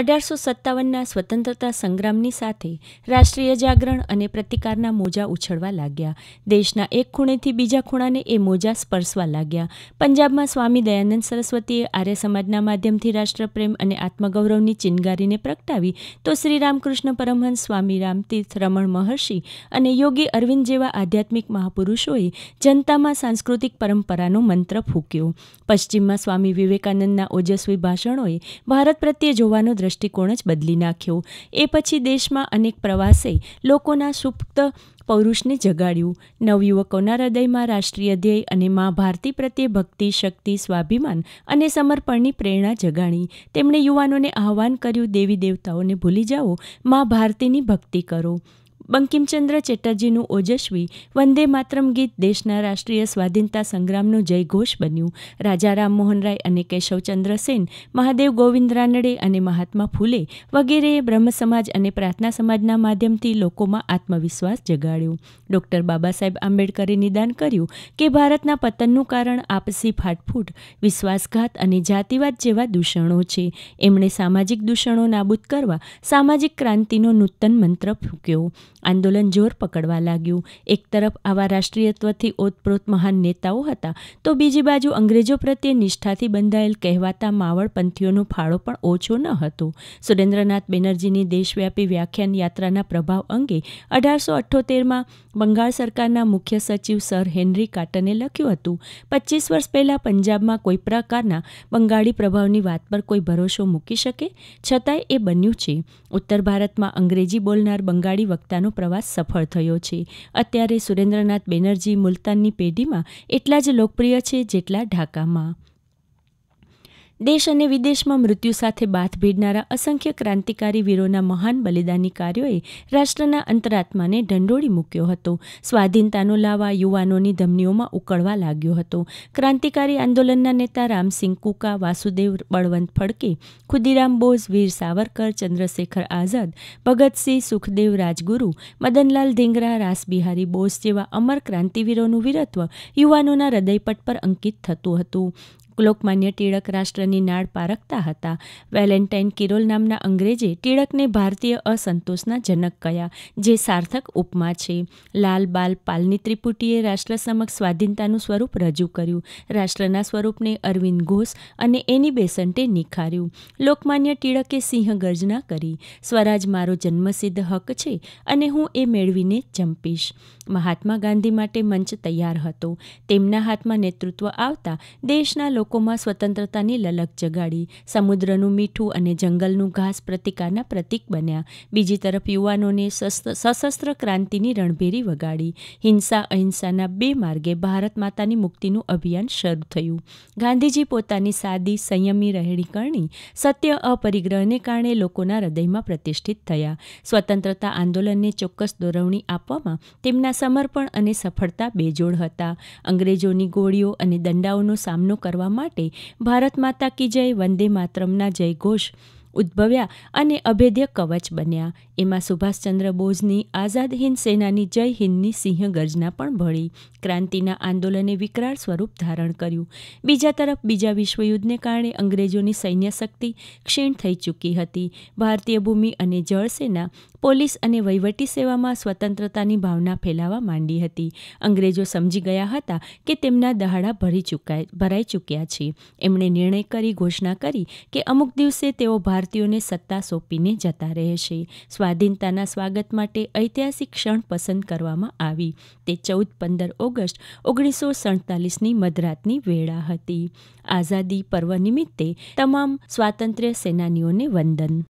અઢારસો સત્તાવનના સ્વતંત્રતા સંગ્રામની સાથે રાષ્ટ્રીય જાગરણ અને પ્રતિકારના મોજા ઉછળવા લાગ્યા દેશના એક ખૂણેથી બીજા ખૂણાને એ મોજા સ્પર્શવા લાગ્યા પંજાબમાં સ્વામી દયાનંદ સરસ્વતીએ આર્ય સમાજના માધ્યમથી રાષ્ટ્રપ્રેમ અને આત્મગૌરવની ચિનગારીને પ્રગટાવી તો શ્રી રામકૃષ્ણ પરમહંસ સ્વામી રામતીર્થ રમણ મહર્ષિ અને યોગી અરવિંદ જેવા આધ્યાત્મિક મહાપુરુષોએ જનતામાં સાંસ્કૃતિક પરંપરાનો મંત્ર ફૂક્યો પશ્ચિમમાં સ્વામી વિવેકાનંદના ઓજસ્વી ભાષણોએ ભારત પ્રત્યે જોવાનો દૃષ્ટિકોણ જ બદલી નાખ્યો એ પછી દેશમાં અનેક પ્રવાસે લોકોના સુપ્ત પૌરુષને જગાડ્યું નવયુવકોના હૃદયમાં રાષ્ટ્રીય ધ્યેય અને મા ભારતી પ્રત્યે ભક્તિ શક્તિ સ્વાભિમાન અને સમર્પણની પ્રેરણા જગાણી તેમણે યુવાનોને આહવાન કર્યું દેવી દેવતાઓને ભૂલી જાઓ મા ભારતીની ભક્તિ કરો બંકિમચંદ્ર ચેટર્જીનું ઓજસ્વી વંદે માતરમ ગીત દેશના રાષ્ટ્રીય સ્વાધીનતા સંગ્રામનો જયઘોષ બન્યું રાજા રામમોહન રાય અને કેશવચંદ્ર સેન મહાદેવ ગોવિંદ રાનડે અને મહાત્મા ફૂલે વગેરેએ બ્રહ્મ સમાજ અને પ્રાર્થના સમાજના માધ્યમથી લોકોમાં આત્મવિશ્વાસ જગાડ્યો ડોક્ટર બાબા સાહેબ આંબેડકરે નિદાન કર્યું કે ભારતના પતનનું કારણ આપસી ફાટફૂટ વિશ્વાસઘાત અને જાતિવાદ જેવા દૂષણો છે એમણે સામાજિક દૂષણો નાબૂદ કરવા સામાજિક ક્રાંતિનો નૂતન મંત્ર ફૂંક્યો આંદોલન જોર પકડવા લાગ્યું એક તરફ આવા રાષ્ટ્રીયત્વથી ઓતપ્રોત મહાન નેતાઓ હતા તો બીજી બાજુ અંગ્રેજો પ્રત્યે નિષ્ઠાથી બંધાયેલ કહેવાતા માવળપંથીઓનો ફાળો પણ ઓછો ન હતો સુરેન્દ્રનાથ બેનર્જીની દેશવ્યાપી વ્યાખ્યાન યાત્રાના પ્રભાવ અંગે અઢારસો અઠ્ઠોતેરમાં બંગાળ સરકારના મુખ્ય સચિવ સર હેનરી કાટને લખ્યું હતું પચીસ વર્ષ પહેલાં પંજાબમાં કોઈ પ્રકારના બંગાળી પ્રભાવની વાત પર કોઈ ભરોસો મૂકી શકે છતાંય એ બન્યું છે ઉત્તર ભારતમાં અંગ્રેજી બોલનાર બંગાળી વક્તાનો પ્રવાસ સફળ થયો છે અત્યારે સુરેન્દ્રનાથ બેનર્જી મુલતાનની પેઢીમાં એટલા જ લોકપ્રિય છે જેટલા ઢાકામાં દેશ અને વિદેશમાં મૃત્યુ સાથે બાથ ભીડનારા અસંખ્ય ક્રાંતિકારી વીરોના મહાન બલિદાની કાર્યોએ રાષ્ટ્રના અંતરાત્માને ઢંઢોળી મૂક્યો હતો સ્વાધીનતાનો લાવા યુવાનોની ધમનીઓમાં ઉકળવા લાગ્યો હતો ક્રાંતિકારી આંદોલનના નેતા રામસિંહ કુકા વાસુદેવ બળવંત ફડકે ખુદીરામ બોઝ વીર સાવરકર ચંદ્રશેખર આઝાદ ભગતસિંહ સુખદેવ રાજગુરુ મદનલાલ ધીંગરા રાસબિહારી બોઝ જેવા અમર ક્રાંતિવીરોનું વીરત્વ યુવાનોના હૃદયપટ પર અંકિત થતું હતું લોકમાન્ય ટિળક રાષ્ટ્રની નાળ પારખતા હતા વેલેન્ટાઇન કિરોલ નામના અંગ્રેજે ટિળકને ભારતીય અસંતોષના જનક કહ્યા જે સાર્થક ઉપમા છે લાલ બાલ પાલની ત્રિપુટીએ રાષ્ટ્ર સમક્ષ સ્વાધીનતાનું સ્વરૂપ રજૂ કર્યું રાષ્ટ્રના સ્વરૂપને અરવિંદ ઘોષ અને એની બેસન્ટે નિખાર્યું લોકમાન્ય ટિળકે સિંહ ગર્જના કરી સ્વરાજ મારો જન્મસિદ્ધ હક છે અને હું એ મેળવીને ચંપીશ મહાત્મા ગાંધી માટે મંચ તૈયાર હતો તેમના હાથમાં નેતૃત્વ આવતા દેશના લોકો લોકોમાં સ્વતંત્રતાની લલક જગાડી સમુદ્રનું મીઠું અને જંગલનું ઘાસ પ્રતિકારના પ્રતીક બન્યા બીજી તરફ યુવાનોને સશસ્ત્ર ક્રાંતિની રણભેરી વગાડી હિંસા અહિંસાના બે માર્ગે ભારત માતાની મુક્તિનું અભિયાન શરૂ થયું ગાંધીજી પોતાની સાદી સંયમી રહેણી કરણી સત્ય અપરિગ્રહને કારણે લોકોના હૃદયમાં પ્રતિષ્ઠિત થયા સ્વતંત્રતા આંદોલનને ચોક્કસ દોરવણી આપવામાં તેમના સમર્પણ અને સફળતા બેજોડ હતા અંગ્રેજોની ગોળીઓ અને દંડાઓનો સામનો કરવામાં માટે ભારત માતા કી જય વંદે માતરમના જયઘોષ ઉદ્ભવ્યા અને અભેદ્ય કવચ બન્યા એમાં સુભાષચંદ્ર બોઝની આઝાદ હિન્દ સેનાની જય હિન્દની સિંહ ગર્જના પણ ભળી ક્રાંતિના આંદોલને વિકરાળ સ્વરૂપ ધારણ કર્યું બીજા તરફ બીજા વિશ્વયુદ્ધને કારણે અંગ્રેજોની સૈન્ય શક્તિ ક્ષીણ થઈ ચૂકી હતી ભારતીય ભૂમિ અને જળસેના પોલીસ અને વહીવટી સેવામાં સ્વતંત્રતાની ભાવના ફેલાવા માંડી હતી અંગ્રેજો સમજી ગયા હતા કે તેમના દહાડા ભરી ચૂકાય ભરાઈ ચૂક્યા છે એમણે નિર્ણય કરી ઘોષણા કરી કે અમુક દિવસે તેઓ ભારત ભારતીયોને સત્તા સોંપીને જતા રહે છે સ્વાધીનતાના સ્વાગત માટે ઐતિહાસિક ક્ષણ પસંદ કરવામાં આવી તે ચૌદ પંદર ઓગસ્ટ ઓગણીસો સડતાલીસની મધરાતની વેળા હતી આઝાદી પર્વ નિમિત્તે તમામ સ્વાતંત્ર્ય સેનાનીઓને વંદન